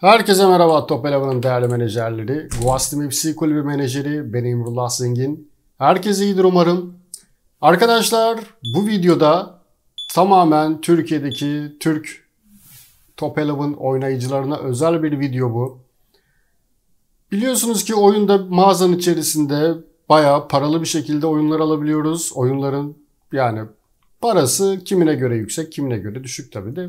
Herkese merhaba Top Eleven'ın değerli menajerleri. Guastim FC kulübü menajeri ben Emrullah Zengin. Herkese iyidir umarım. Arkadaşlar bu videoda tamamen Türkiye'deki Türk Top Eleven oynayıcılarına özel bir video bu. Biliyorsunuz ki oyunda mağazanın içerisinde bayağı paralı bir şekilde oyunlar alabiliyoruz. Oyunların yani parası kimine göre yüksek kimine göre düşük tabi de.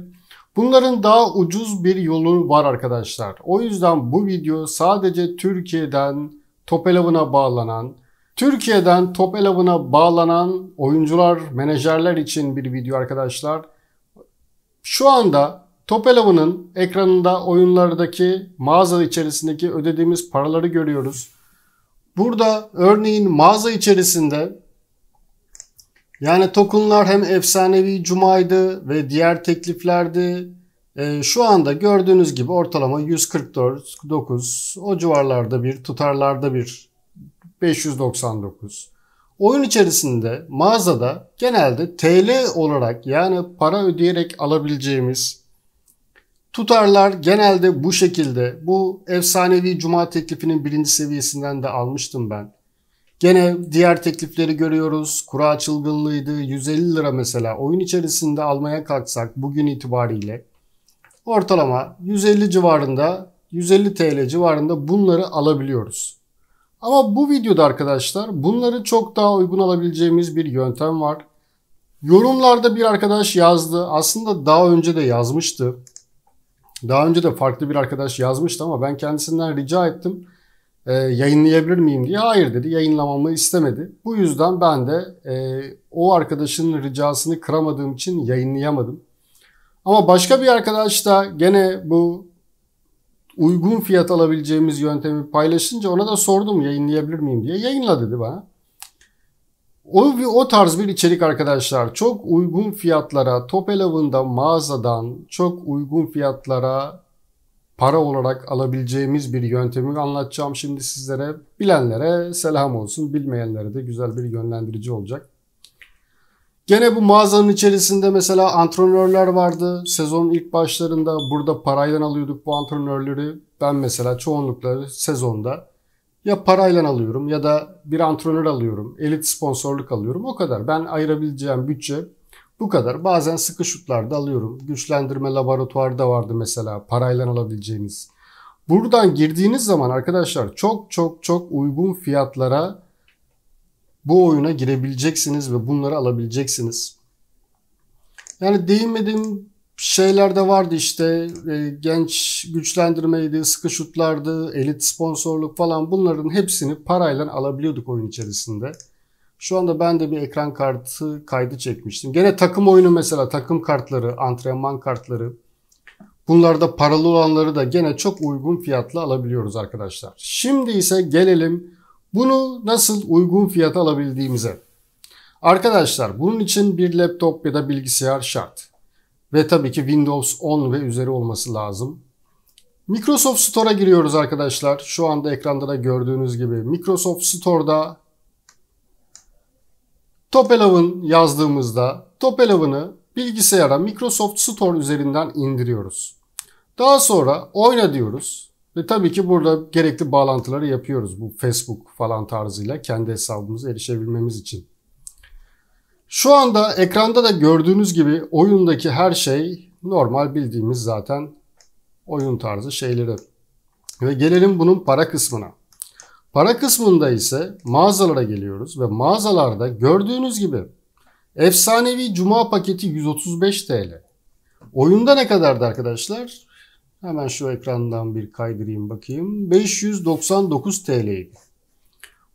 Bunların daha ucuz bir yolu var arkadaşlar. O yüzden bu video sadece Türkiye'den top eleven'a bağlanan, Türkiye'den top eleven'a bağlanan oyuncular, menajerler için bir video arkadaşlar. Şu anda Top Eleven'ın ekranında oyunlardaki mağaza içerisindeki ödediğimiz paraları görüyoruz. Burada örneğin mağaza içerisinde yani tokenlar hem efsanevi cumaydı ve diğer tekliflerdi. E, şu anda gördüğünüz gibi ortalama 144, 9 o civarlarda bir tutarlarda bir 599. Oyun içerisinde mağazada genelde TL olarak yani para ödeyerek alabileceğimiz tutarlar genelde bu şekilde. Bu efsanevi cuma teklifinin birinci seviyesinden de almıştım ben. Gene diğer teklifleri görüyoruz. Kura çılgınlığıydı. 150 lira mesela. Oyun içerisinde almaya kalksak bugün itibariyle ortalama 150 civarında 150 TL civarında bunları alabiliyoruz. Ama bu videoda arkadaşlar bunları çok daha uygun alabileceğimiz bir yöntem var. Yorumlarda bir arkadaş yazdı. Aslında daha önce de yazmıştı. Daha önce de farklı bir arkadaş yazmıştı ama ben kendisinden rica ettim e, yayınlayabilir miyim diye hayır dedi yayınlamamı istemedi. Bu yüzden ben de e, o arkadaşın ricasını kıramadığım için yayınlayamadım. Ama başka bir arkadaş da gene bu uygun fiyat alabileceğimiz yöntemi paylaşınca ona da sordum yayınlayabilir miyim diye. Yayınla dedi bana. O, o tarz bir içerik arkadaşlar çok uygun fiyatlara Top Eleven'da mağazadan çok uygun fiyatlara para olarak alabileceğimiz bir yöntemi anlatacağım şimdi sizlere. Bilenlere selam olsun, bilmeyenlere de güzel bir yönlendirici olacak. Gene bu mağazanın içerisinde mesela antrenörler vardı. Sezon ilk başlarında burada parayla alıyorduk bu antrenörleri. Ben mesela çoğunlukla sezonda ya parayla alıyorum ya da bir antrenör alıyorum. Elit sponsorluk alıyorum. O kadar. Ben ayırabileceğim bütçe bu kadar. Bazen sıkı şutlarda alıyorum. Güçlendirme laboratuvarda vardı mesela parayla alabileceğiniz. Buradan girdiğiniz zaman arkadaşlar çok çok çok uygun fiyatlara bu oyuna girebileceksiniz ve bunları alabileceksiniz. Yani değinmediğim şeyler de vardı işte e, genç güçlendirmeydi, sıkı şutlardı, elit sponsorluk falan bunların hepsini parayla alabiliyorduk oyun içerisinde. Şu anda ben de bir ekran kartı kaydı çekmiştim. Gene takım oyunu mesela takım kartları, antrenman kartları. Bunlarda paralı olanları da gene çok uygun fiyatla alabiliyoruz arkadaşlar. Şimdi ise gelelim bunu nasıl uygun fiyata alabildiğimize. Arkadaşlar bunun için bir laptop ya da bilgisayar şart. Ve tabii ki Windows 10 ve üzeri olması lazım. Microsoft Store'a giriyoruz arkadaşlar. Şu anda ekranda da gördüğünüz gibi Microsoft Store'da Topelav'ın yazdığımızda Topelav'ını bilgisayara Microsoft Store üzerinden indiriyoruz. Daha sonra oyna diyoruz. Ve tabii ki burada gerekli bağlantıları yapıyoruz bu Facebook falan tarzıyla kendi hesabımıza erişebilmemiz için. Şu anda ekranda da gördüğünüz gibi oyundaki her şey normal bildiğimiz zaten oyun tarzı şeyleri. Ve gelelim bunun para kısmına. Para kısmında ise mağazalara geliyoruz ve mağazalarda gördüğünüz gibi efsanevi cuma paketi 135 TL. Oyunda ne kadardı arkadaşlar? Hemen şu ekrandan bir kaydırayım bakayım. 599 TL'ydi.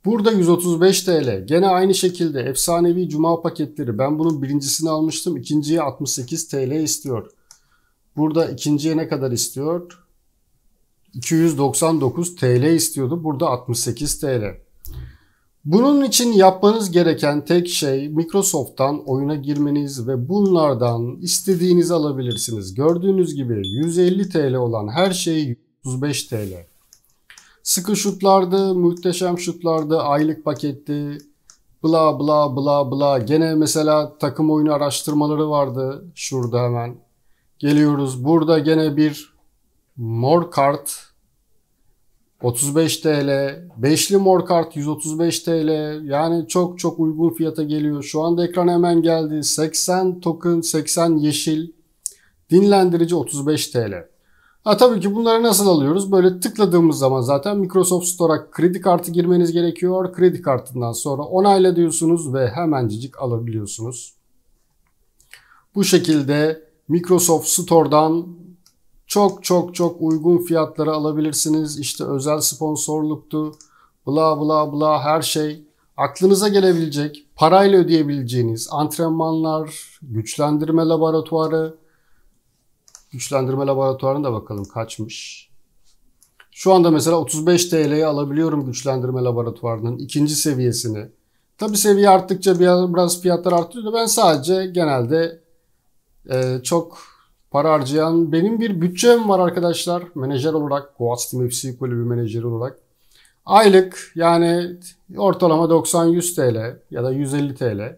Burada 135 TL. Gene aynı şekilde efsanevi cuma paketleri. Ben bunun birincisini almıştım. İkinciye 68 TL istiyor. Burada ikinciye ne kadar istiyor? 299 TL istiyordu. Burada 68 TL. Bunun için yapmanız gereken tek şey Microsoft'tan oyuna girmeniz ve bunlardan istediğinizi alabilirsiniz. Gördüğünüz gibi 150 TL olan her şey 35 TL. Sıkı şutlardı, muhteşem şutlardı, aylık paketti, bla bla bla bla. Gene mesela takım oyunu araştırmaları vardı şurada hemen. Geliyoruz burada gene bir Mor kart 35 TL. Beşli mor kart 135 TL. Yani çok çok uygun fiyata geliyor. Şu anda ekran hemen geldi. 80 token, 80 yeşil. Dinlendirici 35 TL. Ha tabii ki bunları nasıl alıyoruz? Böyle tıkladığımız zaman zaten Microsoft Store'a kredi kartı girmeniz gerekiyor. Kredi kartından sonra onayla diyorsunuz ve hemencecik alabiliyorsunuz. Bu şekilde Microsoft Store'dan çok çok çok uygun fiyatlara alabilirsiniz. İşte özel sponsorluktu. Bla bla bla her şey. Aklınıza gelebilecek, parayla ödeyebileceğiniz antrenmanlar, güçlendirme laboratuvarı. Güçlendirme laboratuvarına da bakalım kaçmış. Şu anda mesela 35 TL'ye alabiliyorum güçlendirme laboratuvarının ikinci seviyesini. Tabi seviye arttıkça biraz fiyatlar artıyor da ben sadece genelde e, çok para harcayan benim bir bütçem var arkadaşlar. Menajer olarak, Goat Team FC kulübü menajeri olarak. Aylık yani ortalama 90-100 TL ya da 150 TL.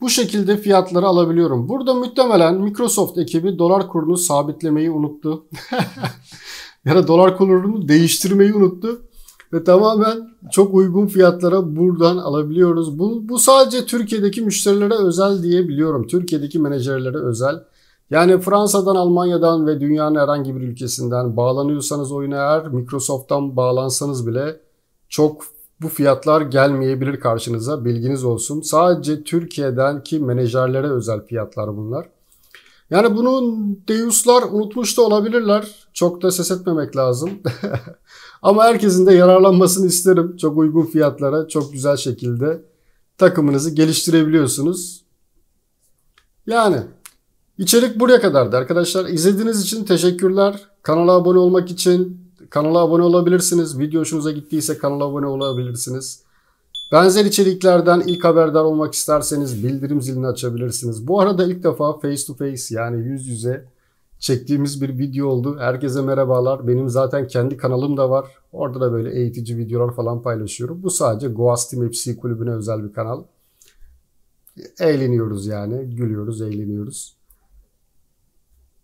Bu şekilde fiyatları alabiliyorum. Burada muhtemelen Microsoft ekibi dolar kurunu sabitlemeyi unuttu. ya da dolar kurunu değiştirmeyi unuttu. Ve tamamen çok uygun fiyatlara buradan alabiliyoruz. Bu, bu sadece Türkiye'deki müşterilere özel diyebiliyorum. Türkiye'deki menajerlere özel. Yani Fransa'dan, Almanya'dan ve dünyanın herhangi bir ülkesinden bağlanıyorsanız oyuna eğer Microsoft'tan bağlansanız bile çok bu fiyatlar gelmeyebilir karşınıza bilginiz olsun. Sadece Türkiye'denki menajerlere özel fiyatlar bunlar. Yani bunu Deus'lar unutmuş da olabilirler. Çok da ses etmemek lazım. Ama herkesin de yararlanmasını isterim. Çok uygun fiyatlara çok güzel şekilde takımınızı geliştirebiliyorsunuz. Yani İçerik buraya kadardı arkadaşlar. İzlediğiniz için teşekkürler. Kanala abone olmak için kanala abone olabilirsiniz. Video hoşunuza gittiyse kanala abone olabilirsiniz. Benzer içeriklerden ilk haberdar olmak isterseniz bildirim zilini açabilirsiniz. Bu arada ilk defa face to face yani yüz yüze çektiğimiz bir video oldu. Herkese merhabalar. Benim zaten kendi kanalım da var. Orada da böyle eğitici videolar falan paylaşıyorum. Bu sadece Goastim FC kulübüne özel bir kanal. Eğleniyoruz yani. Gülüyoruz, eğleniyoruz.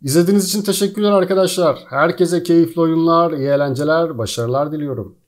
İzlediğiniz için teşekkürler arkadaşlar. Herkese keyifli oyunlar, iyi eğlenceler, başarılar diliyorum.